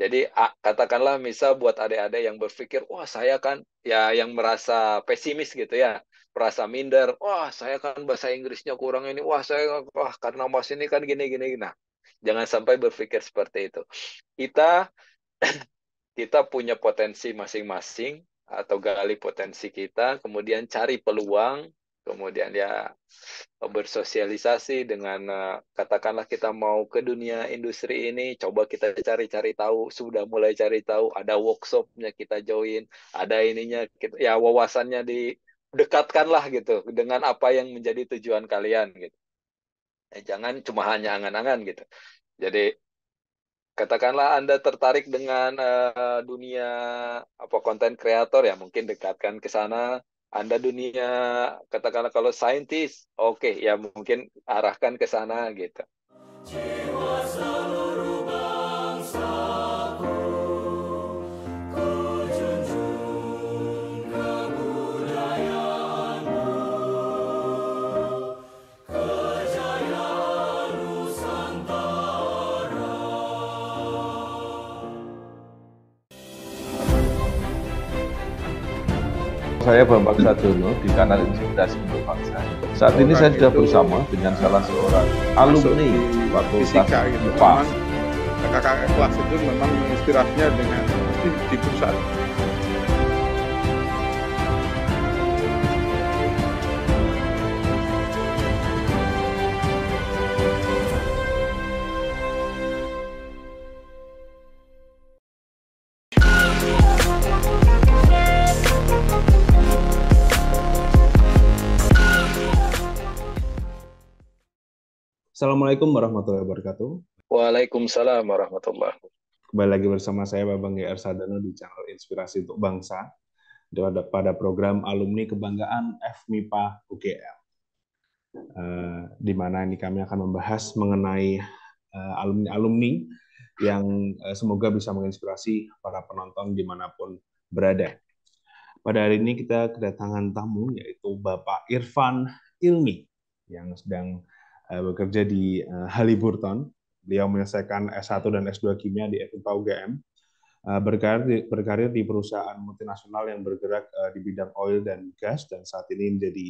Jadi katakanlah misal buat adik-adik yang berpikir, wah saya kan ya yang merasa pesimis gitu ya, merasa minder, wah saya kan bahasa Inggrisnya kurang ini, wah saya wah karena mas ini kan gini gini. Nah, jangan sampai berpikir seperti itu. Kita kita punya potensi masing-masing atau gali potensi kita, kemudian cari peluang kemudian ya bersosialisasi dengan eh, katakanlah kita mau ke dunia industri ini coba kita cari-cari tahu sudah mulai cari tahu ada workshopnya kita join ada ininya kita, ya wawasannya didekatkanlah gitu dengan apa yang menjadi tujuan kalian gitu eh, jangan cuma hanya angan-angan gitu jadi katakanlah Anda tertarik dengan uh, dunia apa konten kreator ya mungkin dekatkan ke sana anda dunia katakanlah kalau saintis, oke okay, ya mungkin arahkan ke sana gitu. Jiwa selalu saya Bambang Sadono di kanal Inspirasi Untuk Bangsa. Saat ini saya sudah bersama dengan salah seorang alumni Fakultas IPA. Gitu. Kakak kelas itu memang inspirasinya dengan di, di pusat Assalamualaikum warahmatullahi wabarakatuh. Waalaikumsalam warahmatullahi wabarakatuh. Kembali lagi bersama saya Bapak GR Sadano di channel Inspirasi untuk Bangsa pada program alumni kebanggaan FMIPA UGM. Uh, eh, di mana ini kami akan membahas mengenai eh, alumni-alumni uh, yang uh, semoga bisa menginspirasi para penonton dimanapun berada. Pada hari ini kita kedatangan tamu yaitu Bapak Irfan Ilmi yang sedang Eh, bekerja di eh, Haliburton. Beliau menyelesaikan S1 dan S2 kimia di FIPA UGM. Eh, berkarir di, berkarir di perusahaan multinasional yang bergerak di bidang oil dan gas dan saat ini menjadi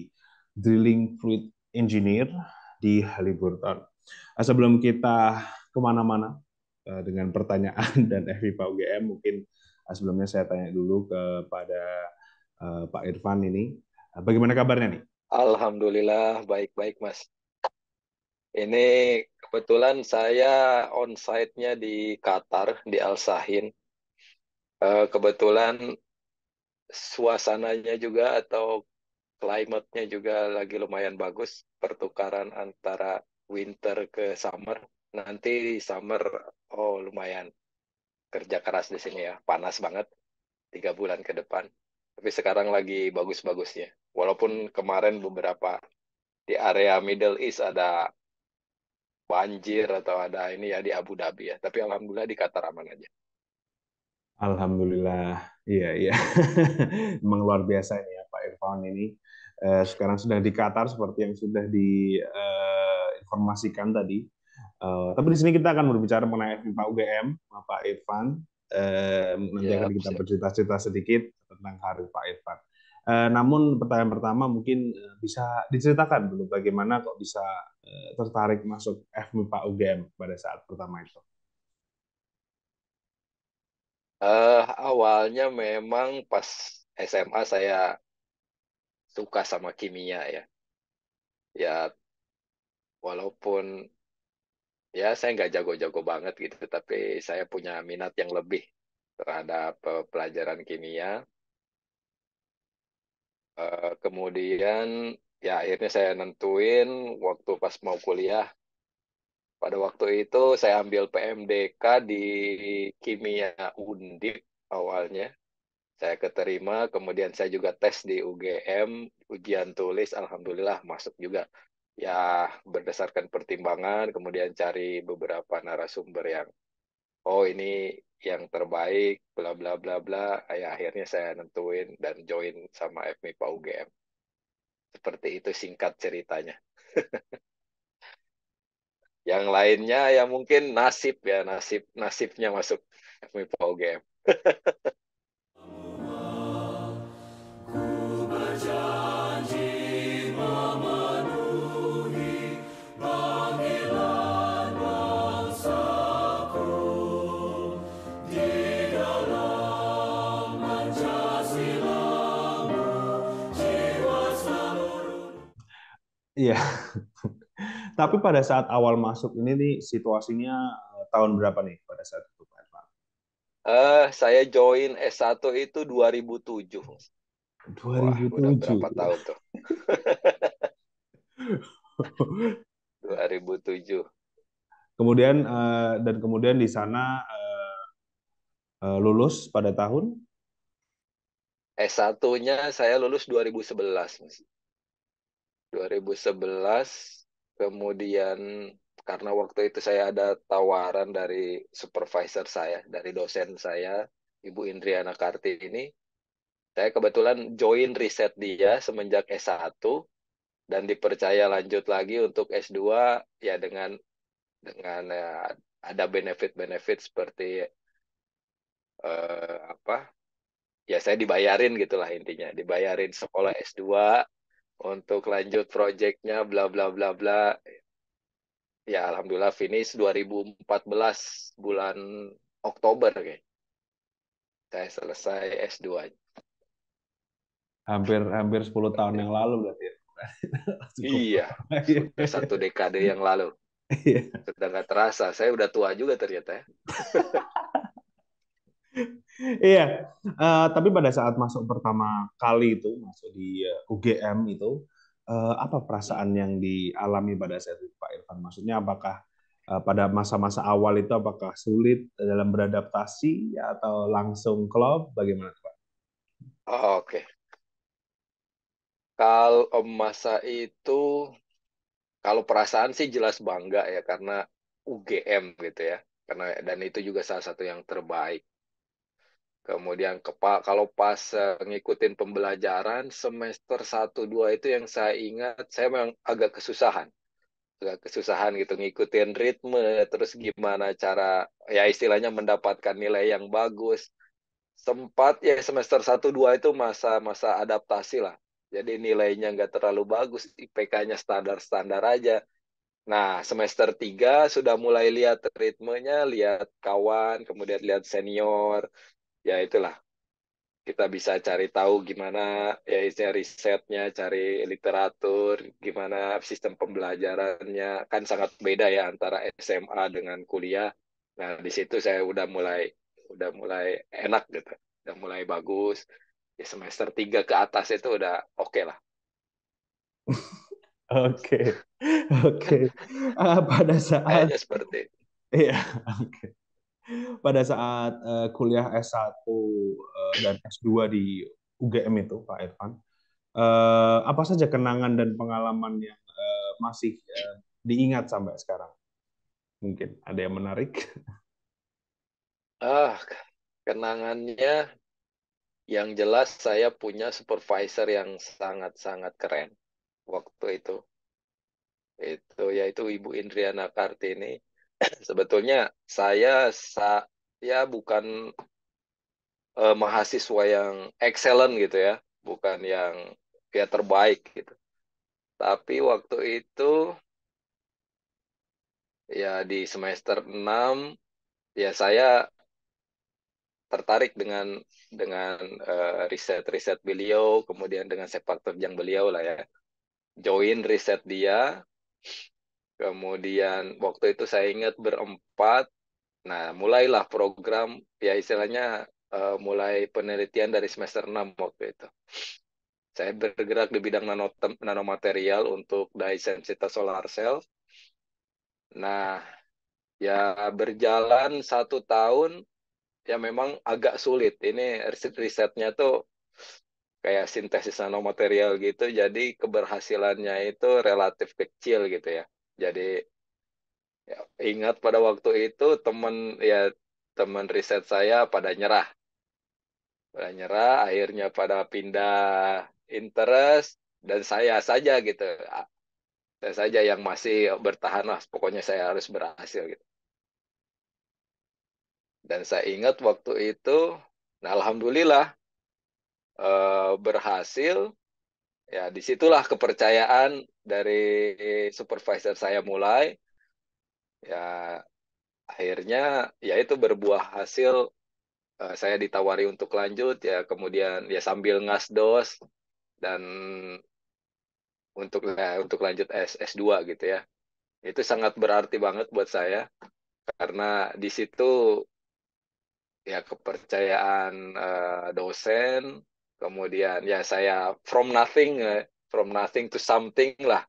drilling fluid engineer di Haliburton. Sebelum kita kemana-mana dengan pertanyaan dan FIPA UGM, mungkin sebelumnya saya tanya dulu kepada Pak Irfan ini, bagaimana kabarnya nih? Alhamdulillah baik-baik Mas. Ini kebetulan saya onsite-nya di Qatar, di Al Sahin. Eh, kebetulan suasananya juga atau climate-nya juga lagi lumayan bagus, pertukaran antara winter ke summer. Nanti summer, oh lumayan kerja keras di sini ya, panas banget tiga bulan ke depan. Tapi sekarang lagi bagus-bagusnya. Walaupun kemarin beberapa di area Middle East ada banjir atau ada ini ya di Abu Dhabi ya. Tapi alhamdulillah di Qatar aman aja. Alhamdulillah, iya iya, memang luar biasa ini ya Pak Irfan ini. Eh, sekarang sudah di Qatar seperti yang sudah diinformasikan eh, tadi. Eh, tapi di sini kita akan berbicara mengenai Pak UGM, Pak Irfan. Eh, nanti ya, akan kita bercerita-cerita sedikit tentang hari Pak Irfan. Eh, namun pertanyaan pertama mungkin eh, bisa diceritakan dulu bagaimana kok bisa eh, tertarik masuk FMIPA UGM pada saat pertama itu. Uh, awalnya memang pas SMA saya suka sama kimia ya. Ya walaupun ya saya nggak jago-jago banget gitu, tapi saya punya minat yang lebih terhadap pelajaran kimia Eh, kemudian ya akhirnya saya nentuin waktu pas mau kuliah pada waktu itu saya ambil PMDK di Kimia Undip awalnya. Saya keterima, kemudian saya juga tes di UGM, ujian tulis, alhamdulillah masuk juga. Ya berdasarkan pertimbangan, kemudian cari beberapa narasumber yang, oh ini yang terbaik bla bla bla bla ya akhirnya saya nentuin dan join sama FMI FMIPA UGM seperti itu singkat ceritanya yang lainnya ya mungkin nasib ya nasib nasibnya masuk FMI FMIPA UGM Iya. Tapi pada saat awal masuk ini nih situasinya eh, tahun berapa nih pada saat itu Pak Eh, Uh, saya join S1 itu 2007. 2007. Wah, udah berapa tahun tuh? 2007. Kemudian uh, dan kemudian di sana uh, uh, lulus pada tahun S1-nya saya lulus 2011, Mas. 2011 kemudian karena waktu itu saya ada tawaran dari supervisor saya, dari dosen saya, Ibu Indriana Kartini. Saya kebetulan join riset dia semenjak S1 dan dipercaya lanjut lagi untuk S2 ya dengan dengan ya, ada benefit-benefit seperti eh, apa? Ya saya dibayarin gitulah intinya, dibayarin sekolah S2 untuk lanjut proyeknya bla bla bla bla ya alhamdulillah finish 2014 bulan Oktober kayak saya selesai S2 hampir hampir 10 tahun yang lalu berarti ya. iya satu dekade yang lalu iya. sudah nggak terasa saya udah tua juga ternyata ya. iya, uh, tapi pada saat masuk pertama kali itu masuk di uh, eh, UGM itu uh, apa perasaan yang dialami pada saat itu Pak Irfan? Maksudnya apakah uh, pada masa-masa awal itu apakah sulit dalam beradaptasi atau langsung klop? Bagaimana Pak? Oh, Oke. Okay. Kalau masa itu kalau perasaan sih jelas bangga ya karena UGM gitu ya. Karena dan itu juga salah satu yang terbaik Kemudian kepak kalau pas uh, ngikutin pembelajaran semester 1 2 itu yang saya ingat saya memang agak kesusahan. Agak kesusahan gitu ngikutin ritme terus gimana cara ya istilahnya mendapatkan nilai yang bagus. Sempat ya semester 1 2 itu masa-masa adaptasi lah. Jadi nilainya nggak terlalu bagus, IPK-nya standar-standar aja. Nah, semester 3 sudah mulai lihat ritmenya, lihat kawan, kemudian lihat senior, ya itulah kita bisa cari tahu gimana ya istilah risetnya, cari literatur, gimana sistem pembelajarannya kan sangat beda ya antara SMA dengan kuliah. Nah di situ saya udah mulai udah mulai enak gitu, udah mulai bagus. Ya, semester 3 ke atas itu udah oke okay lah. Oke, oke. Okay. okay. Uh, pada saat Kayaknya seperti. Iya, oke. Okay pada saat uh, kuliah S1 uh, eh, dan S2 di UGM itu Pak Irfan. Uh, apa saja kenangan dan pengalaman yang uh, masih uh, diingat sampai sekarang? Mungkin ada yang menarik? Ah, kenangannya yang jelas saya punya supervisor yang sangat-sangat keren waktu itu. Itu yaitu Ibu Indriana Kartini sebetulnya saya ya bukan uh, mahasiswa yang excellent gitu ya, bukan yang ya terbaik gitu. Tapi waktu itu ya di semester 6 ya saya tertarik dengan dengan uh, riset-riset beliau, kemudian dengan sepak terjang beliau lah ya. Join riset dia, Kemudian waktu itu saya ingat berempat. Nah, mulailah program ya istilahnya uh, mulai penelitian dari semester 6 waktu itu. Saya bergerak di bidang nanomaterial untuk daisensitas solar cell. Nah, ya berjalan satu tahun ya memang agak sulit. Ini riset risetnya tuh kayak sintesis nanomaterial gitu, jadi keberhasilannya itu relatif kecil gitu ya. Jadi ya, ingat pada waktu itu teman ya teman riset saya pada nyerah. Pada nyerah, akhirnya pada pindah interest dan saya saja gitu. Saya saja yang masih bertahan lah, pokoknya saya harus berhasil gitu. Dan saya ingat waktu itu, nah alhamdulillah eh, berhasil. Ya disitulah kepercayaan dari supervisor saya mulai ya akhirnya ya itu berbuah hasil uh, saya ditawari untuk lanjut ya kemudian ya sambil ngas dos dan untuk ya, untuk lanjut S S2 gitu ya. Itu sangat berarti banget buat saya karena di situ ya kepercayaan uh, dosen kemudian ya saya from nothing eh, from nothing to something lah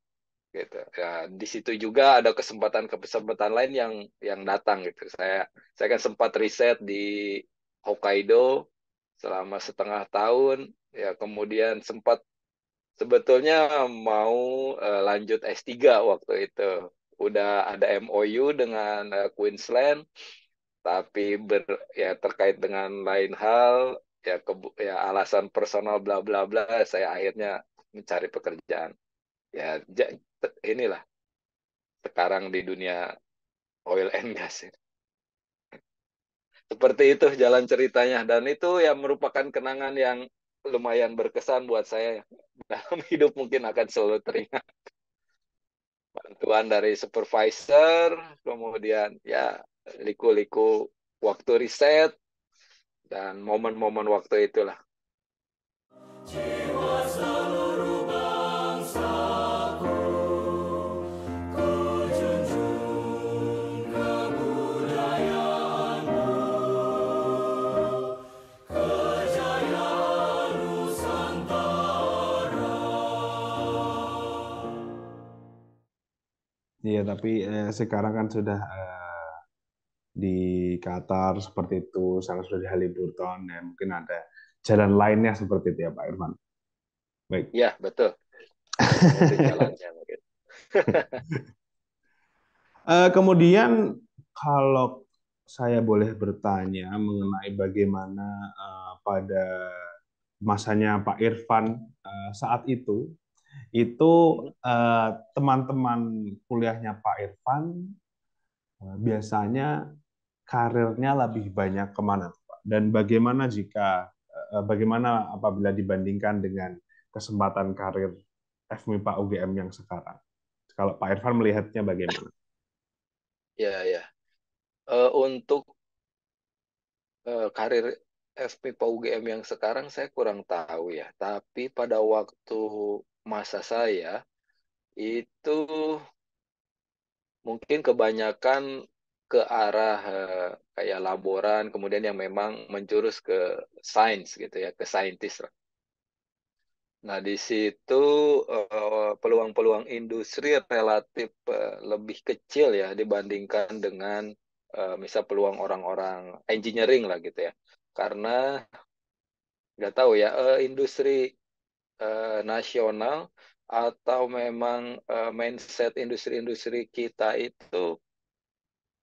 gitu. Ya di situ juga ada kesempatan-kesempatan lain yang yang datang gitu. Saya saya kan sempat riset di Hokkaido selama setengah tahun ya kemudian sempat sebetulnya mau uh, lanjut S3 waktu itu. Udah ada MOU dengan uh, Queensland tapi ber ya terkait dengan lain hal ya ke, ya alasan personal bla bla bla saya akhirnya mencari pekerjaan. Ya inilah sekarang di dunia oil and gas. Seperti itu jalan ceritanya dan itu yang merupakan kenangan yang lumayan berkesan buat saya dalam hidup mungkin akan selalu teringat bantuan dari supervisor, kemudian ya liku-liku waktu riset dan momen-momen waktu itulah. Jiwa Iya, tapi eh, sekarang kan sudah eh, di Qatar seperti itu, sekarang sudah di Haliburton, ya mungkin ada jalan lainnya seperti itu ya Pak Irfan. Baik. Iya, betul. jalannya mungkin. eh, kemudian kalau saya boleh bertanya mengenai bagaimana uh, pada masanya Pak Irfan uh, saat itu itu hmm. eh, teman-teman uh, kuliahnya Pak Irfan uh, biasanya karirnya lebih banyak kemana Pak? Dan bagaimana jika uh, bagaimana apabila dibandingkan dengan kesempatan karir FMI Pak UGM yang sekarang? Kalau Pak Irfan melihatnya bagaimana? Ya, ya. Uh, untuk uh, karir Pak UGM yang sekarang saya kurang tahu ya. Tapi pada waktu masa saya itu mungkin kebanyakan ke arah eh, kayak laboran kemudian yang memang menjurus ke sains gitu ya ke saintis lah. Nah di situ eh, peluang-peluang industri relatif eh, lebih kecil ya dibandingkan dengan misal peluang orang-orang engineering lah gitu ya karena nggak tahu ya industri Eh, nasional atau memang uh, mindset industri-industri kita itu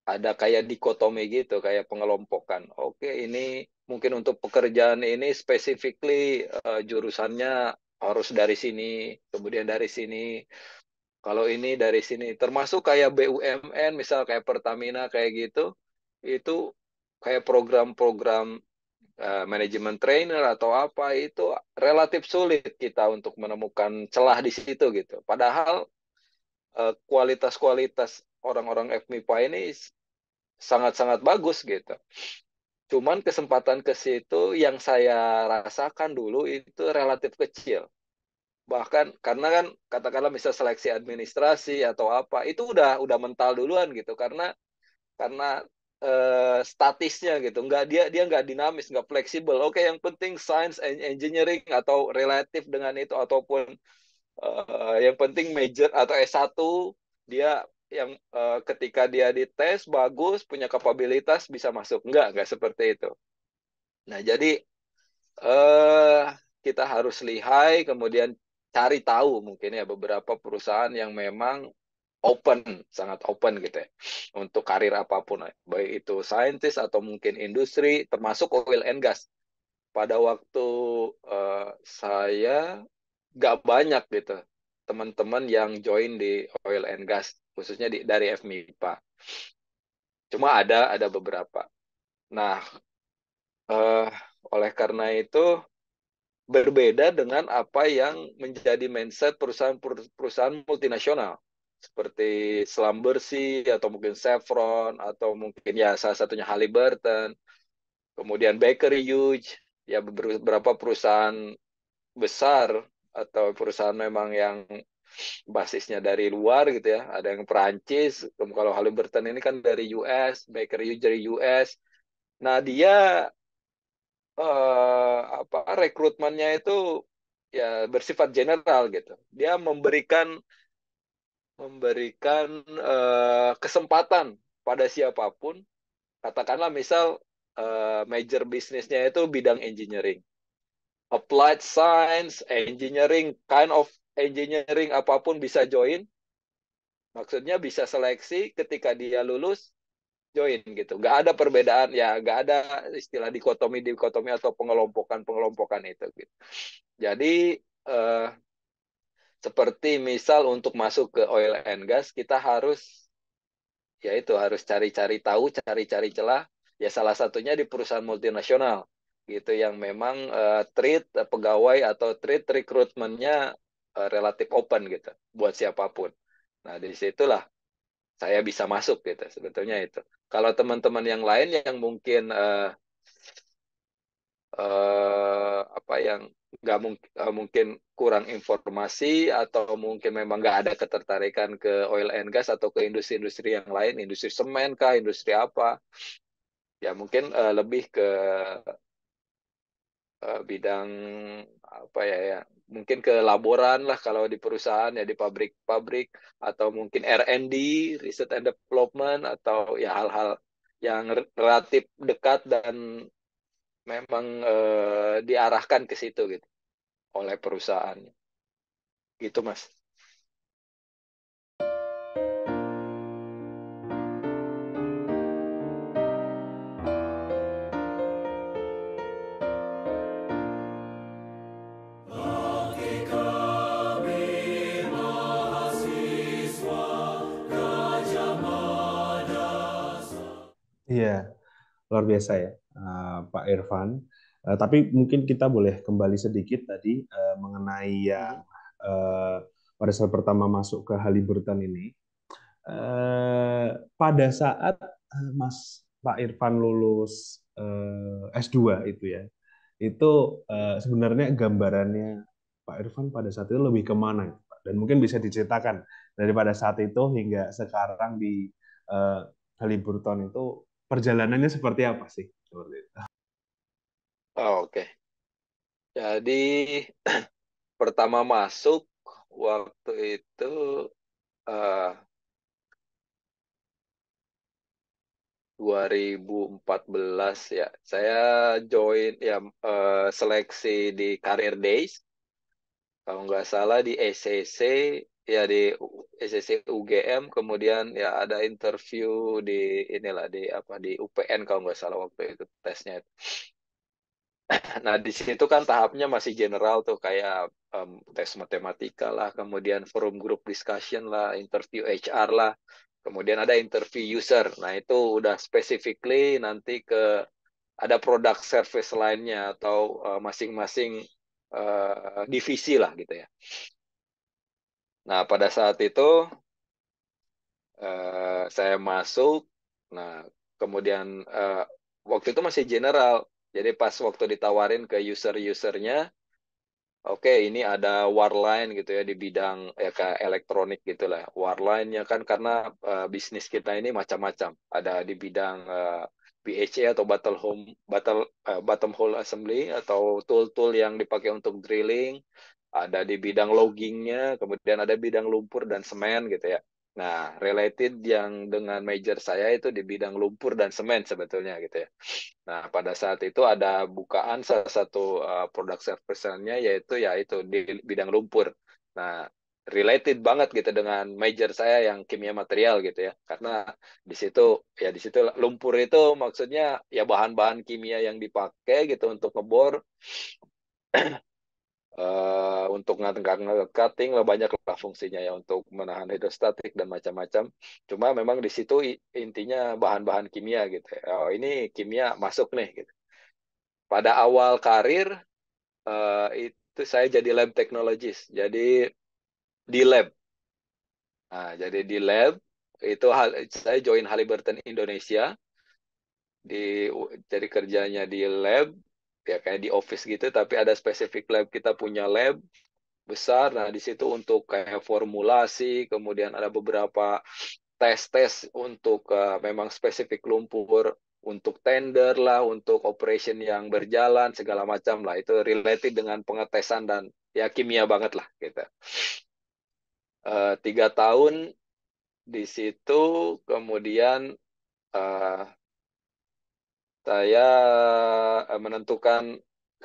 ada kayak dikotomi gitu, kayak pengelompokan. Oke, ini mungkin untuk pekerjaan ini specifically uh, jurusannya harus dari sini, kemudian dari sini. Kalau ini dari sini, termasuk kayak BUMN, misal kayak Pertamina kayak gitu, itu kayak program-program Eh, manajemen trainer atau apa itu relatif sulit kita untuk menemukan celah di situ gitu. Padahal eh, kualitas-kualitas orang-orang FMIPA ini sangat-sangat bagus gitu. Cuman kesempatan ke situ yang saya rasakan dulu itu relatif kecil. Bahkan karena kan katakanlah misal seleksi administrasi atau apa, itu udah udah mental duluan gitu karena karena uh, statisnya gitu nggak dia dia nggak dinamis nggak fleksibel oke yang penting science and engineering atau relatif dengan itu ataupun uh, yang penting major atau S1 dia yang uh, ketika dia dites bagus punya kapabilitas bisa masuk nggak nggak seperti itu nah jadi uh, kita harus lihai kemudian cari tahu mungkin ya beberapa perusahaan yang memang open, sangat open gitu ya untuk karir apapun, baik itu saintis atau mungkin industri, termasuk oil and gas. Pada waktu uh, saya gak banyak gitu teman-teman yang join di oil and gas, khususnya di, dari FMIPA. Cuma ada ada beberapa. Nah, uh, oleh karena itu berbeda dengan apa yang menjadi mindset perusahaan-perusahaan multinasional seperti Selam Bersih atau mungkin Chevron atau mungkin ya salah satunya Halliburton, kemudian Bakery Hughes, ya beberapa perusahaan besar atau perusahaan memang yang basisnya dari luar gitu ya. Ada yang Perancis, kalau Halliburton ini kan dari US, Baker Hughes dari US. Nah, dia eh, apa rekrutmennya itu ya bersifat general gitu. Dia memberikan memberikan uh, kesempatan pada siapapun, katakanlah misal uh, major bisnisnya itu bidang engineering, applied science, engineering, kind of engineering apapun bisa join. Maksudnya bisa seleksi ketika dia lulus join gitu. Gak ada perbedaan ya, gak ada istilah dikotomi dikotomi atau pengelompokan pengelompokan itu. Gitu. Jadi uh, seperti misal untuk masuk ke oil and gas, kita harus ya itu harus cari-cari tahu, cari-cari celah. Ya salah satunya di perusahaan multinasional gitu yang memang uh, treat eh, pegawai atau treat rekrutmennya uh, relatif open gitu buat siapapun. Nah di disitulah saya bisa masuk gitu sebetulnya itu. Kalau teman-teman yang lain yang mungkin uh, uh, apa yang nggak mung eh, mungkin kurang informasi atau mungkin memang nggak ada ketertarikan ke oil and gas atau ke industri-industri yang lain, industri semen kah, industri apa? Ya mungkin uh, lebih ke uh, bidang apa ya ya mungkin ke laboran lah kalau di perusahaan ya di pabrik-pabrik atau mungkin R&D research and development atau ya hal-hal yang relatif dekat dan memang eh, diarahkan ke situ gitu oleh perusahaan. Gitu, Mas. Iya, luar biasa ya. Eh, Pak Irfan. Uh, tapi mungkin kita boleh kembali sedikit tadi uh, mengenai yang uh, pada saat pertama masuk ke Haliburton ini. Uh, pada saat Mas Pak Irfan lulus uh, S2 itu ya, itu uh, sebenarnya gambarannya Pak Irfan pada saat itu lebih kemana? Gitu, Dan mungkin bisa diceritakan daripada saat itu hingga sekarang di uh, Haliburton itu perjalanannya seperti apa sih? seperti itu. Oh, Oke. Okay. Jadi pertama masuk waktu itu uh, eh, 2014 ya. Saya join ya uh, seleksi di Career Days. Kalau nggak salah di ECC ya di SSC UGM kemudian ya ada interview di inilah di apa di UPN kalau nggak salah waktu itu tesnya Nah di situ kan tahapnya masih general tuh kayak um, tes matematika lah, kemudian forum group discussion lah, interview HR lah, kemudian ada interview user. Nah itu udah specifically nanti ke ada produk service lainnya atau eh, masing-masing uh, uh, divisi lah gitu ya. Nah, pada saat itu eh, saya masuk. Nah, kemudian eh, waktu itu masih general. Jadi pas waktu ditawarin ke user-usernya, oke okay, ini ada warline gitu ya di bidang ya kayak elektronik gitulah. Warline-nya kan karena uh, bisnis kita ini macam-macam. Ada di bidang uh, eh, BHA atau battle home battle uh, eh, bottom hole assembly atau tool-tool yang dipakai untuk drilling, ada di bidang loggingnya, kemudian ada bidang lumpur dan semen gitu ya. Nah, related yang dengan major saya itu di bidang lumpur dan semen sebetulnya gitu ya. Nah, pada saat itu ada bukaan salah satu uh, produk yaitu ya itu di bidang lumpur. Nah, related banget gitu dengan major saya yang kimia material gitu ya. Karena di situ ya di situ lumpur itu maksudnya ya bahan-bahan kimia yang dipakai gitu untuk ngebor uh, untuk cutting lah banyak lah fungsinya ya untuk menahan hidrostatik dan macam-macam. Cuma memang di situ intinya bahan-bahan kimia gitu. Ya. Oh, ini kimia masuk nih gitu. Pada awal karir uh, itu saya jadi lab teknologis, Jadi di lab. Nah, jadi di lab itu saya join Halliburton Indonesia di jadi kerjanya di lab ya kayak di office gitu tapi ada spesifik lab kita punya lab besar nah di situ untuk kayak formulasi kemudian ada beberapa tes-tes untuk uh, memang spesifik lumpur untuk tender lah, untuk operation yang berjalan segala macam lah itu related dengan pengetesan dan ya kimia banget lah kita. Gitu. Uh, eh, tiga tahun di situ kemudian uh, saya eh, menentukan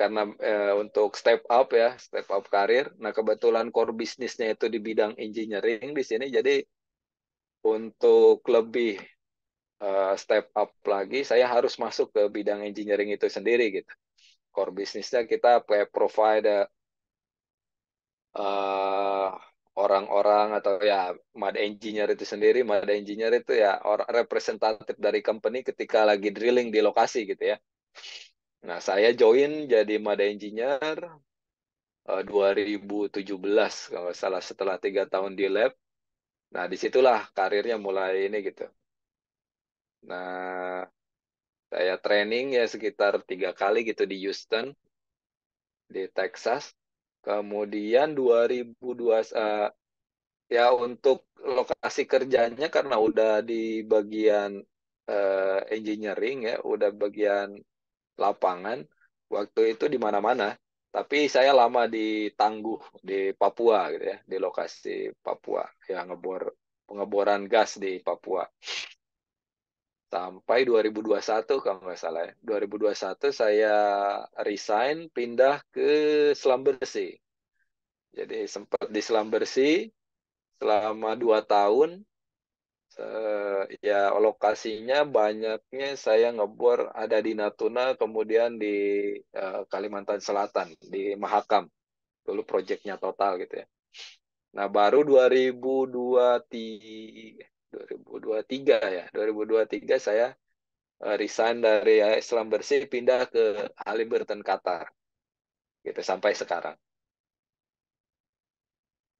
karena eh, untuk step up ya, step up karir. Nah, kebetulan core bisnisnya itu di bidang engineering di sini jadi untuk lebih uh, step up lagi saya harus masuk ke bidang engineering itu sendiri gitu. Core bisnisnya kita provide uh, orang-orang atau ya mad engineer itu sendiri mad engineer itu ya orang representatif dari company ketika lagi drilling di lokasi gitu ya nah saya join jadi mad engineer eh, uh, 2017 kalau salah setelah tiga tahun di lab nah disitulah karirnya mulai ini gitu nah saya training ya sekitar tiga kali gitu di Houston di Texas Kemudian 2002 uh, eh, ya untuk lokasi kerjanya karena udah di bagian uh, engineering ya, udah bagian lapangan. Waktu itu di mana-mana. Tapi saya lama di Tangguh di Papua gitu ya, di lokasi Papua yang ngebor pengeboran gas di Papua sampai 2021 kalau nggak salah 2021 ya. saya resign pindah ke Selam Bersih. Jadi sempat di Selam Bersih selama dua tahun uh, ya lokasinya banyaknya saya ngebor ada di Natuna kemudian di uh, Kalimantan Selatan di Mahakam dulu proyeknya total gitu ya nah baru 2023 2023 ya 2023 saya eh, resign dari Islam Bersih pindah ke Halliburton Qatar gitu sampai sekarang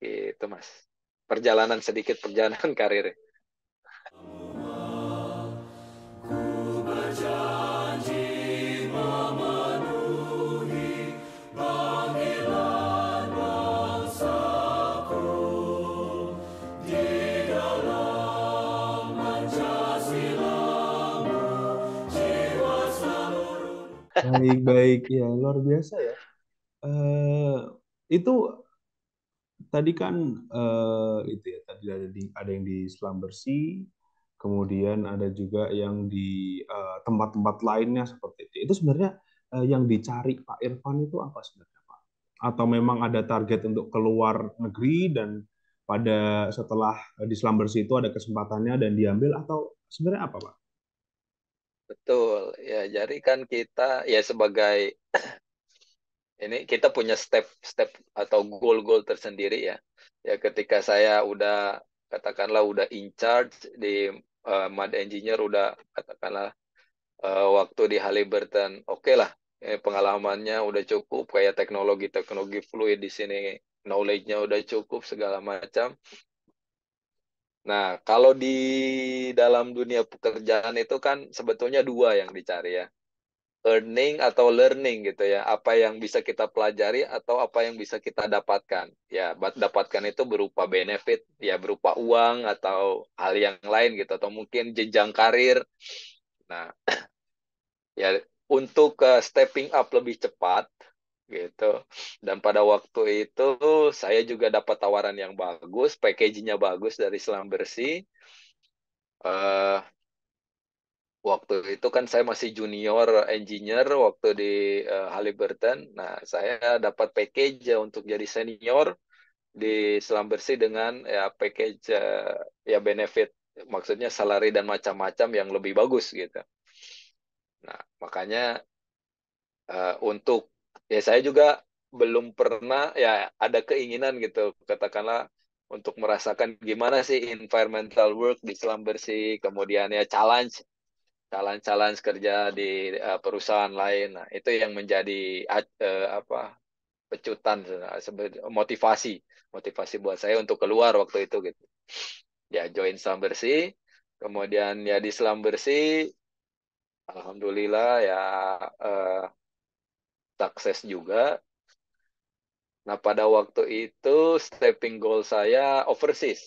gitu mas perjalanan sedikit perjalanan karirnya baik baik ya luar biasa ya uh, itu tadi kan uh, itu ya tadi ada di ada yang di selam bersih kemudian ada juga yang di eh, tempat-tempat uh, lainnya seperti itu itu sebenarnya uh, yang dicari Pak Irfan itu apa sebenarnya Pak atau memang ada target untuk keluar negeri dan pada setelah di selam bersih itu ada kesempatannya dan diambil atau sebenarnya apa Pak jadi kan kita ya sebagai ini kita punya step-step atau goal-goal tersendiri ya. Ya ketika saya udah katakanlah udah in charge di uh, mad engineer udah katakanlah uh, waktu di Halliburton oke okay lah eh, pengalamannya udah cukup kayak teknologi-teknologi fluid di sini knowledge-nya udah cukup segala macam. Nah, kalau di dalam dunia pekerjaan itu kan sebetulnya dua yang dicari ya. Earning atau learning gitu ya. Apa yang bisa kita pelajari atau apa yang bisa kita dapatkan. Ya, dapatkan itu berupa benefit, ya berupa uang atau hal yang lain gitu. Atau mungkin jenjang karir. Nah, ya untuk uh, stepping up lebih cepat, gitu dan pada waktu itu saya juga dapat tawaran yang bagus packagingnya bagus dari Selam Bersih uh, waktu itu kan saya masih junior engineer waktu di uh, Halliburton nah saya dapat package untuk jadi senior di Selam Bersih dengan ya package uh, ya benefit maksudnya salary dan macam-macam yang lebih bagus gitu nah makanya uh, untuk ya saya juga belum pernah ya ada keinginan gitu katakanlah untuk merasakan gimana sih environmental work di selam bersih kemudian ya challenge challenge challenge kerja di uh, perusahaan lain nah itu yang menjadi uh, apa pecutan eh, motivasi motivasi buat saya untuk keluar waktu itu gitu ya join selam bersih kemudian ya di selam bersih alhamdulillah ya uh, sukses juga. Nah, pada waktu itu stepping goal saya overseas.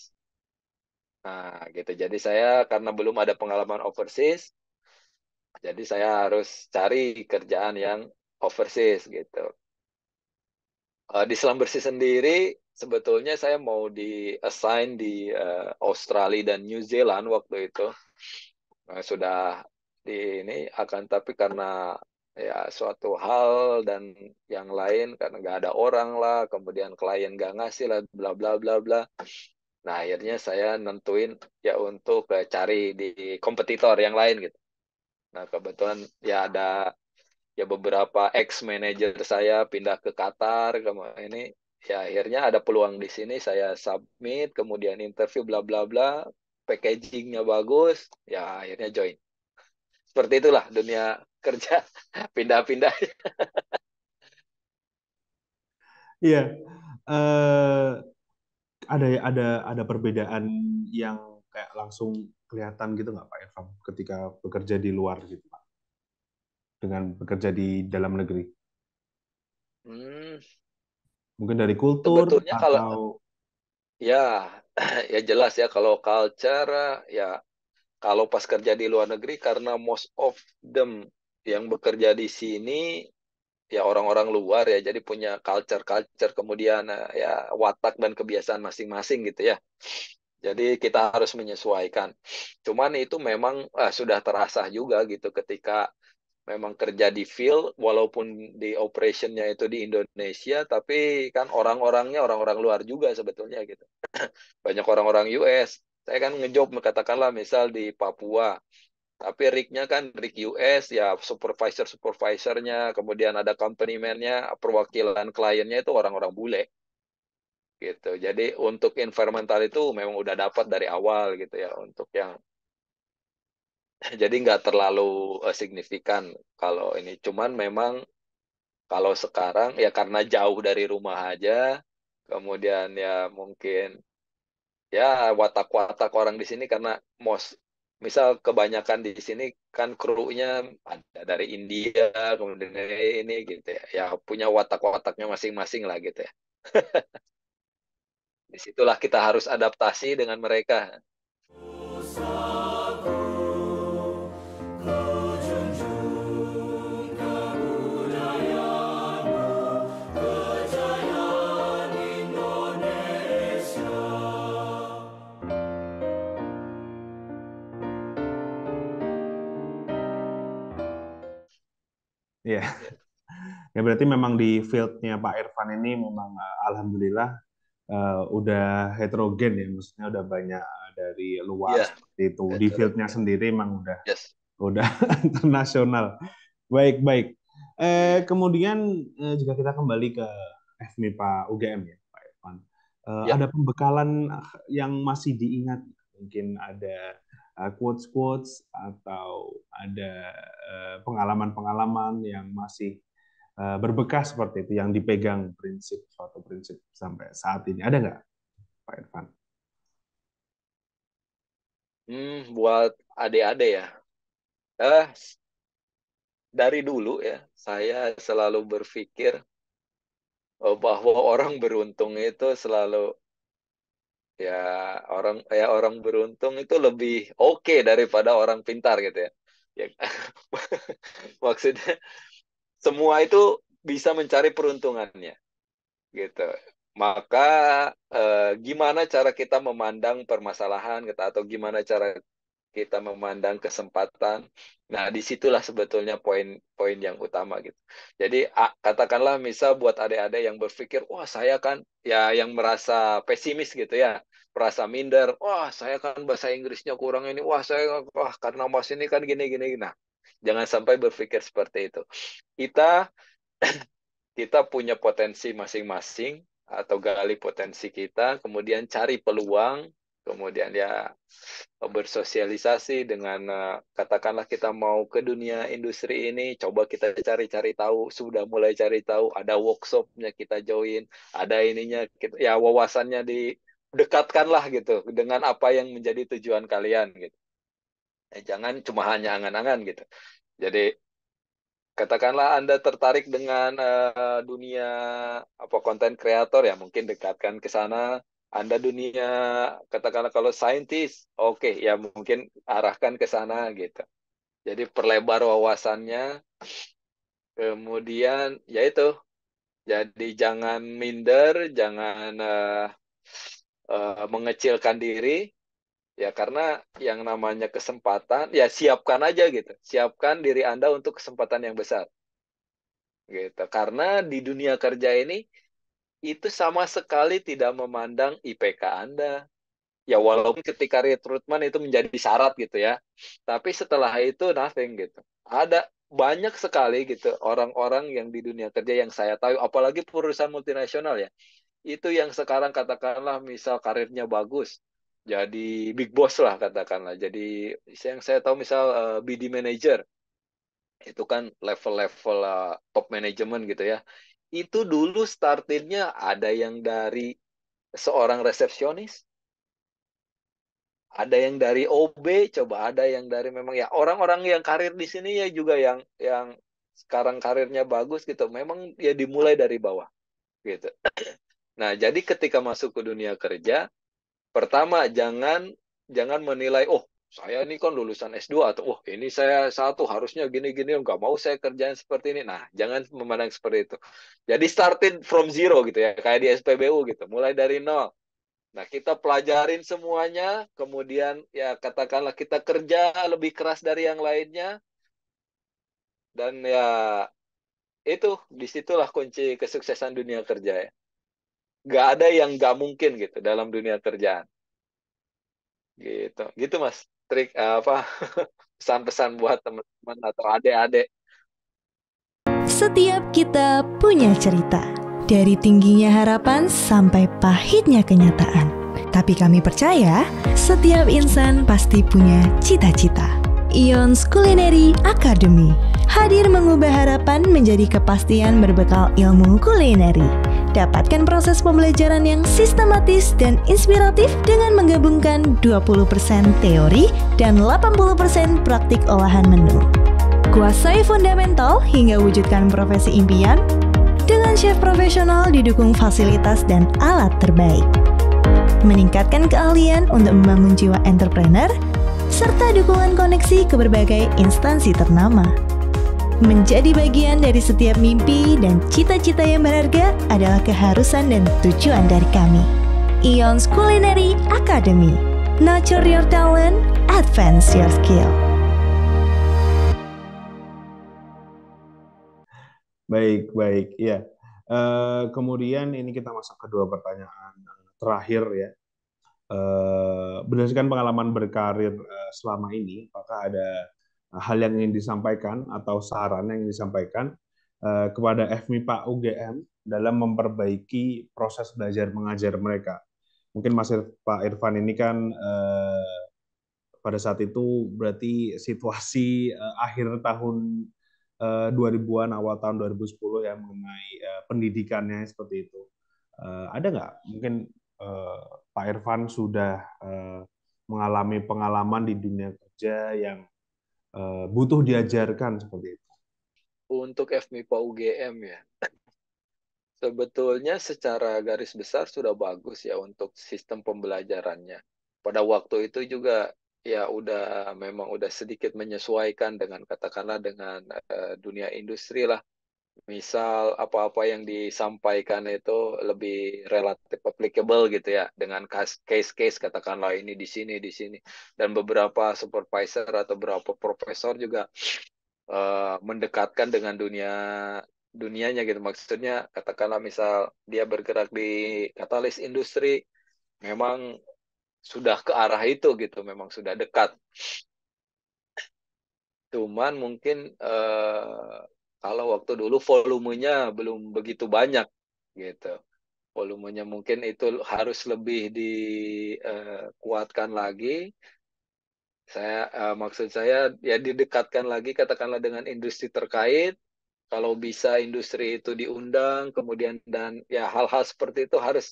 Nah, gitu. Jadi saya karena belum ada pengalaman overseas, jadi saya harus cari kerjaan yang overseas gitu. Eh, di di Bersih sendiri sebetulnya saya mau di assign eh, di Australia dan New Zealand waktu itu. Nah, sudah di ini akan tapi karena ya suatu hal dan yang lain karena nggak ada orang lah kemudian klien nggak ngasih lah bla bla bla bla nah akhirnya saya nentuin ya untuk uh, cari di kompetitor yang lain gitu nah kebetulan ya ada ya beberapa ex manager saya pindah ke Qatar kemarin ini ya akhirnya ada peluang di sini saya submit kemudian interview bla bla bla packagingnya bagus ya akhirnya join seperti itulah dunia kerja pindah-pindah. Iya, uh, ada ada ada perbedaan yang kayak langsung kelihatan gitu nggak Pak Irfan ketika bekerja di luar gitu Pak dengan bekerja di dalam negeri? Hmm. Mungkin dari kultur atau kalau, ya ya jelas ya kalau culture ya kalau pas kerja di luar negeri karena most of them yang bekerja di sini ya orang-orang luar ya jadi punya culture culture kemudian eh, ya watak dan kebiasaan masing-masing gitu ya jadi kita harus menyesuaikan cuman itu memang eh, sudah terasa juga gitu ketika memang kerja di field walaupun di operationnya itu di Indonesia tapi kan orang-orangnya orang-orang luar juga sebetulnya gitu banyak orang-orang US saya kan ngejob katakanlah misal di Papua tapi rignya kan rig US ya supervisor supervisornya kemudian ada company man-nya perwakilan kliennya itu orang-orang bule gitu jadi untuk environmental itu memang udah dapat dari awal gitu ya untuk yang jadi nggak terlalu eh, signifikan kalau ini cuman memang kalau sekarang ya karena jauh dari rumah aja kemudian ya mungkin ya watak-watak orang di sini karena most misal kebanyakan di sini kan krunya ada dari India kemudian dari ini gitu ya ya punya watak-wataknya masing-masing lah gitu ya disitulah kita harus adaptasi dengan mereka Iya. ya berarti memang di fieldnya Pak Irfan ini memang eh, alhamdulillah uh, udah heterogen ya, maksudnya udah banyak eh, dari luar yeah. seperti itu. Heterogen. Di fieldnya sendiri memang udah yes. udah internasional. Baik baik. Eh, kemudian eh, jika kita kembali ke Pak UGM ya Pak Irfan, eh, yeah. ada pembekalan yang masih diingat mungkin ada Eh, quotes quotes atau ada eh, pengalaman-pengalaman yang masih eh, berbekas seperti itu yang dipegang prinsip suatu prinsip sampai saat ini ada nggak Pak Irfan? Hmm, buat adik-adik ya. Eh, dari dulu ya, saya selalu berpikir bahwa orang beruntung itu selalu ya orang ya orang beruntung itu lebih oke okay daripada orang pintar gitu ya. ya maksudnya semua itu bisa mencari peruntungannya gitu maka eh, gimana cara kita memandang permasalahan kita gitu, atau gimana cara kita memandang kesempatan nah disitulah sebetulnya poin-poin yang utama gitu jadi katakanlah misal buat adik-adik yang berpikir wah saya kan ya yang merasa pesimis gitu ya merasa minder, wah saya kan bahasa Inggrisnya kurang ini, wah saya wah karena mas ini kan gini gini. Nah, jangan sampai berpikir seperti itu. Kita kita punya potensi masing-masing atau gali potensi kita, kemudian cari peluang, kemudian ya bersosialisasi dengan eh, katakanlah kita mau ke dunia industri ini, coba kita cari-cari tahu, sudah mulai cari tahu, ada workshopnya kita join, ada ininya, kita, ya wawasannya di dekatkanlah gitu dengan apa yang menjadi tujuan kalian gitu. Eh, jangan cuma hanya angan-angan gitu. Jadi katakanlah Anda tertarik dengan uh, dunia apa konten kreator ya mungkin dekatkan ke sana. Anda dunia katakanlah kalau saintis, oke okay, ya mungkin arahkan ke sana gitu. Jadi perlebar wawasannya. Kemudian yaitu jadi jangan minder, jangan uh, uh, mengecilkan diri ya karena yang namanya kesempatan ya siapkan aja gitu siapkan diri anda untuk kesempatan yang besar gitu karena di dunia kerja ini itu sama sekali tidak memandang IPK anda ya walaupun ketika rekrutmen itu menjadi syarat gitu ya tapi setelah itu nothing gitu ada banyak sekali gitu orang-orang yang di dunia kerja yang saya tahu apalagi perusahaan multinasional ya itu yang sekarang katakanlah misal karirnya bagus jadi big boss lah katakanlah jadi yang saya tahu misal uh, eh, BD manager itu kan level-level uh, top management gitu ya itu dulu startingnya ada yang dari seorang resepsionis ada yang dari OB coba ada yang dari memang ya orang-orang yang karir di sini ya juga yang yang sekarang karirnya bagus gitu memang ya dimulai dari bawah gitu Nah, jadi ketika masuk ke dunia kerja, pertama jangan jangan menilai, oh saya ini kan lulusan S2 atau oh ini saya satu harusnya gini-gini nggak mau saya kerjain seperti ini. Nah, jangan memandang seperti itu. Jadi starting from zero gitu ya, kayak di SPBU gitu, mulai dari nol. Nah, kita pelajarin semuanya, kemudian ya katakanlah kita kerja lebih keras dari yang lainnya. Dan ya itu disitulah kunci kesuksesan dunia kerja ya nggak ada yang nggak mungkin gitu dalam dunia kerjaan gitu gitu mas trik eh, apa pesan-pesan buat teman-teman atau adik-adik setiap kita punya cerita dari tingginya harapan sampai pahitnya kenyataan tapi kami percaya setiap insan pasti punya cita-cita Ions Culinary Academy hadir mengubah harapan menjadi kepastian berbekal ilmu kulineri dapatkan proses pembelajaran yang sistematis dan inspiratif dengan menggabungkan 20% teori dan 80% praktik olahan menu. Kuasai fundamental hingga wujudkan profesi impian dengan chef profesional didukung fasilitas dan alat terbaik. Meningkatkan keahlian untuk membangun jiwa entrepreneur serta dukungan koneksi ke berbagai instansi ternama. Menjadi bagian dari setiap mimpi dan cita-cita yang berharga adalah keharusan dan tujuan dari kami. Ions Culinary Academy. Nurture your talent, advance your skill. Baik, baik, ya. Uh, kemudian ini kita masuk ke dua pertanyaan terakhir ya. Uh, berdasarkan pengalaman berkarir uh, selama ini, apakah ada hal yang ingin disampaikan atau saran yang ingin disampaikan eh, kepada FMI Pak UGM dalam memperbaiki proses belajar mengajar mereka. Mungkin Mas Pak Irfan ini kan eh, pada saat itu berarti situasi eh, akhir tahun 2000-an awal tahun 2010 ya mengenai pendidikannya seperti itu. ada nggak mungkin Pak Irfan sudah mengalami pengalaman di dunia kerja yang Eh, butuh diajarkan seperti itu. Untuk FMIPA UGM ya. Sebetulnya secara garis besar sudah bagus ya untuk sistem pembelajarannya. Pada waktu itu juga ya udah memang udah sedikit menyesuaikan dengan katakanlah dengan uh, dunia industri lah misal apa-apa yang disampaikan itu lebih relatif applicable gitu ya dengan case-case katakanlah ini di sini di sini dan beberapa supervisor atau beberapa profesor juga uh, mendekatkan dengan dunia dunianya gitu maksudnya katakanlah misal dia bergerak di katalis industri memang sudah ke arah itu gitu memang sudah dekat cuman mungkin uh, kalau waktu dulu volumenya belum begitu banyak gitu volumenya mungkin itu harus lebih dikuatkan eh, lagi saya uh, maksud saya ya didekatkan lagi katakanlah dengan industri terkait kalau bisa industri itu diundang kemudian dan ya hal-hal seperti itu harus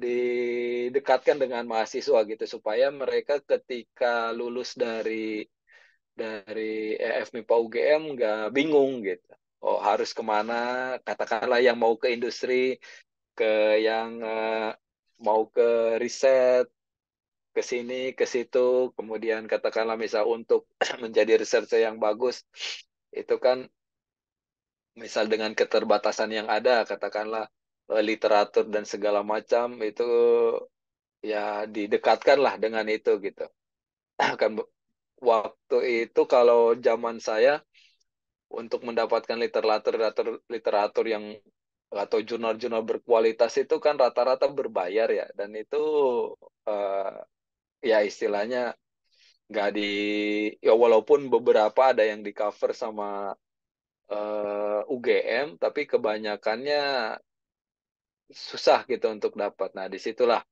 didekatkan dengan mahasiswa gitu supaya mereka ketika lulus dari dari EF MIPA UGM nggak bingung gitu. Oh harus kemana? Katakanlah yang mau ke industri, ke yang uh, mau ke riset, ke sini, ke situ. Kemudian katakanlah misal untuk menjadi researcher yang bagus, itu kan misal dengan keterbatasan yang ada, katakanlah eh, literatur dan segala macam itu ya didekatkanlah dengan itu gitu akan waktu itu kalau zaman saya untuk mendapatkan literatur literatur, literatur yang atau jurnal-jurnal berkualitas itu kan rata-rata berbayar ya dan itu uh, ya istilahnya nggak di ya walaupun beberapa ada yang di cover sama uh, eh, UGM tapi kebanyakannya susah gitu untuk dapat nah disitulah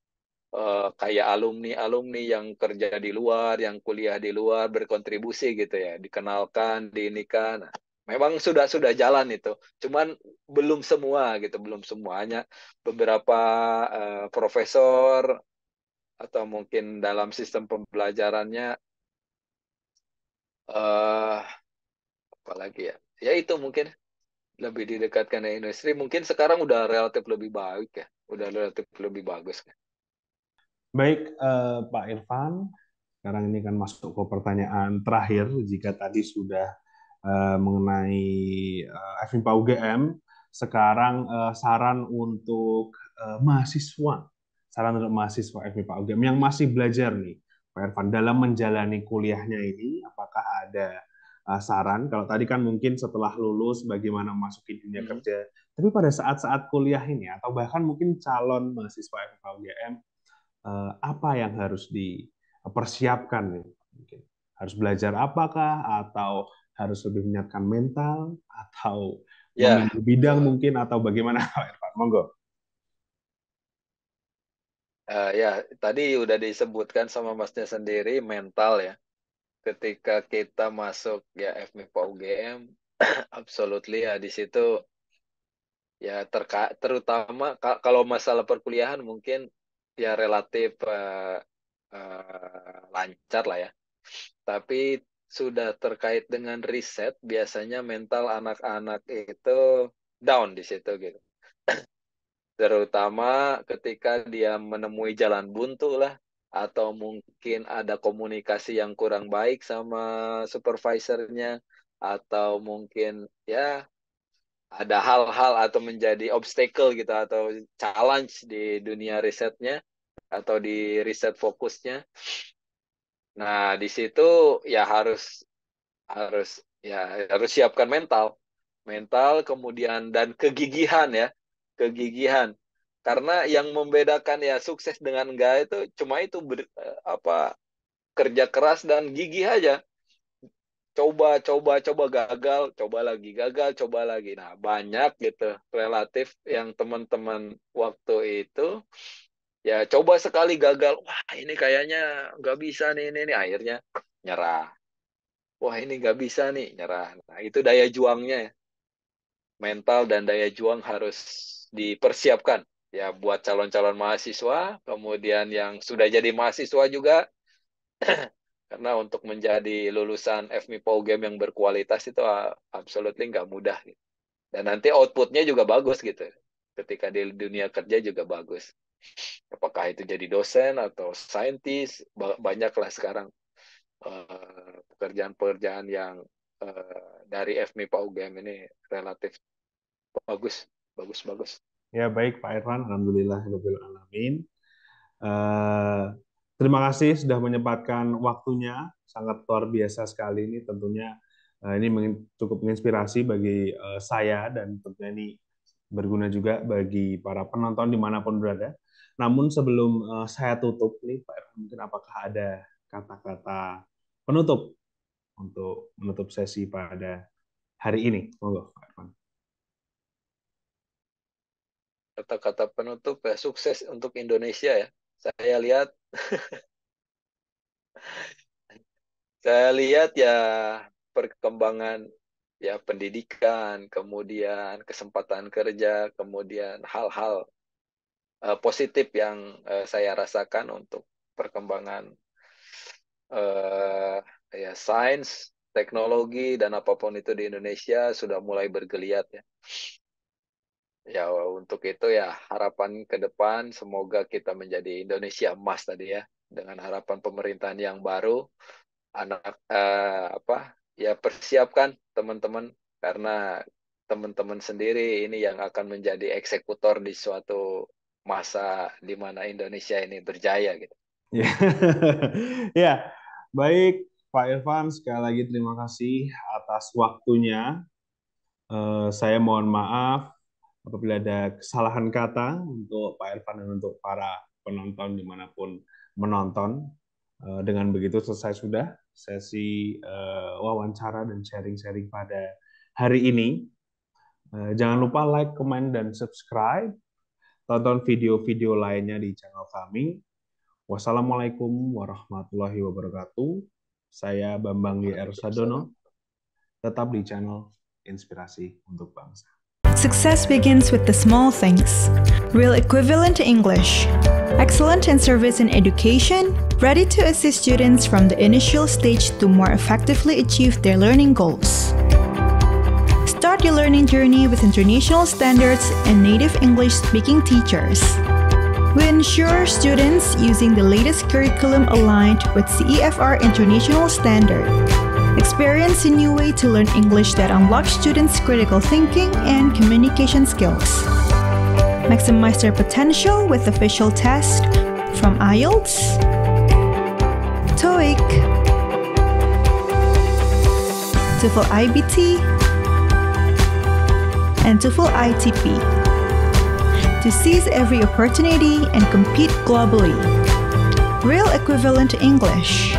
uh, kayak alumni-alumni yang kerja di luar, yang kuliah di luar berkontribusi gitu ya, dikenalkan, diinikan. Nah, memang sudah sudah jalan itu, cuman belum semua gitu, belum semuanya. Beberapa uh, profesor atau mungkin dalam sistem pembelajarannya uh, eh, apalagi ya, ya itu mungkin lebih didekatkan ke industri. Mungkin sekarang udah relatif lebih baik ya, udah relatif lebih bagus kan Baik, eh, Pak Irfan, sekarang ini kan masuk ke pertanyaan terakhir. Jika tadi sudah eh, mengenai eh, FIMPA UGM, sekarang eh, saran untuk eh, mahasiswa, saran untuk mahasiswa FIMPA UGM yang masih belajar nih, Pak Irfan, dalam menjalani kuliahnya ini, apakah ada eh, saran? Kalau tadi kan mungkin setelah lulus, bagaimana masukin dunia hmm. kerja? Tapi pada saat-saat kuliah ini, atau bahkan mungkin calon mahasiswa FIMPA UGM, Eh, apa yang harus dipersiapkan Mungkin harus belajar apakah atau harus lebih menyiapkan mental atau ya. bidang mungkin atau bagaimana Pak Monggo. Uh, ya, tadi udah disebutkan sama masnya sendiri mental ya. Ketika kita masuk ya FMIPA UGM, absolutely ya di situ ya terutama kalau masalah perkuliahan mungkin ya relatif uh, uh, lancar lah ya. Tapi sudah terkait dengan riset, biasanya mental anak-anak itu down di situ gitu. Terutama ketika dia menemui jalan buntu lah, atau mungkin ada komunikasi yang kurang baik sama supervisornya, atau mungkin ya ada hal-hal atau menjadi obstacle gitu atau challenge di dunia risetnya atau di riset fokusnya. Nah, di situ ya harus harus ya harus siapkan mental. Mental kemudian dan kegigihan ya, kegigihan. Karena yang membedakan ya sukses dengan enggak itu cuma itu ber, eh, apa kerja keras dan gigih aja coba coba coba gagal coba lagi gagal coba lagi nah banyak gitu relatif yang teman-teman waktu itu ya coba sekali gagal wah ini kayaknya nggak bisa nih ini nih akhirnya nyerah wah ini nggak bisa nih nyerah nah itu daya juangnya ya. mental dan daya juang harus dipersiapkan ya buat calon-calon mahasiswa kemudian yang sudah jadi mahasiswa juga karena untuk menjadi lulusan FMI Game yang berkualitas itu ah, absolutely nggak mudah gitu. dan nanti outputnya juga bagus gitu ketika di dunia kerja juga bagus apakah itu jadi dosen atau saintis banyaklah sekarang eh, pekerjaan-pekerjaan yang uh, dari FMI Game ini relatif bagus bagus bagus ya baik Pak Irfan alhamdulillah alamin uh, Terima kasih sudah menyempatkan waktunya, sangat luar biasa sekali ini tentunya. Eh, ini cukup menginspirasi bagi eh, saya dan tentunya ini berguna juga bagi para penonton dimanapun berada. Namun sebelum eh, saya tutup nih Pak Irfan, mungkin apakah ada kata-kata penutup untuk menutup sesi pada hari ini? Monggo Pak Irfan. Kata-kata penutup ya sukses untuk Indonesia ya saya lihat saya lihat ya perkembangan ya pendidikan, kemudian kesempatan kerja, kemudian hal-hal uh, positif yang uh, saya rasakan untuk perkembangan uh, ya sains, teknologi dan apapun itu di Indonesia sudah mulai bergeliat ya ya untuk itu ya harapan ke depan semoga kita menjadi Indonesia emas tadi ya dengan harapan pemerintahan yang baru anak eh, apa ya persiapkan teman-teman karena teman-teman sendiri ini yang akan menjadi eksekutor di suatu masa di mana Indonesia ini berjaya gitu. Ya, yeah. baik Pak Irfan sekali lagi terima kasih atas waktunya. Uh, saya mohon maaf apabila ada kesalahan kata untuk Pak Irfan dan untuk para penonton dimanapun menonton. Eh, dengan begitu selesai sudah sesi eh, wawancara dan sharing-sharing pada hari ini. Eh, jangan lupa like, comment, dan subscribe. Tonton video-video lainnya di channel kami. Wassalamualaikum warahmatullahi wabarakatuh. Saya Bambang YR Sadono. Tetap di channel Inspirasi untuk Bangsa. Success begins with the small things. Real equivalent English. Excellent in service and education, ready to assist students from the initial stage to more effectively achieve their learning goals. Start your learning journey with international standards and native English speaking teachers. We ensure students using the latest curriculum aligned with CEFR international standard. Experience a new way to learn English that unlocks students' critical thinking and communication skills. Maximize their potential with official tests from IELTS, TOEIC, TOEFL IBT, and TOEFL ITP to seize every opportunity and compete globally. Real equivalent English.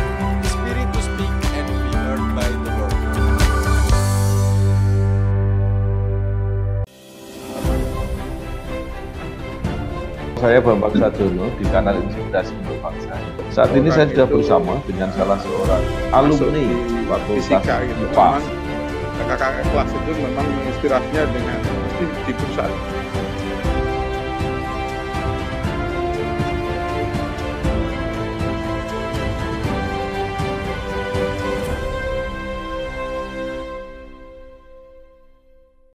Saya Bambang Sadono di kanal Inspirasi untuk Bangsa. Saat ini saya sudah bersama dengan salah seorang alumni Fakultas IPA. Gitu. Kakak kelas itu memang menginspirasinya dengan di, di pusat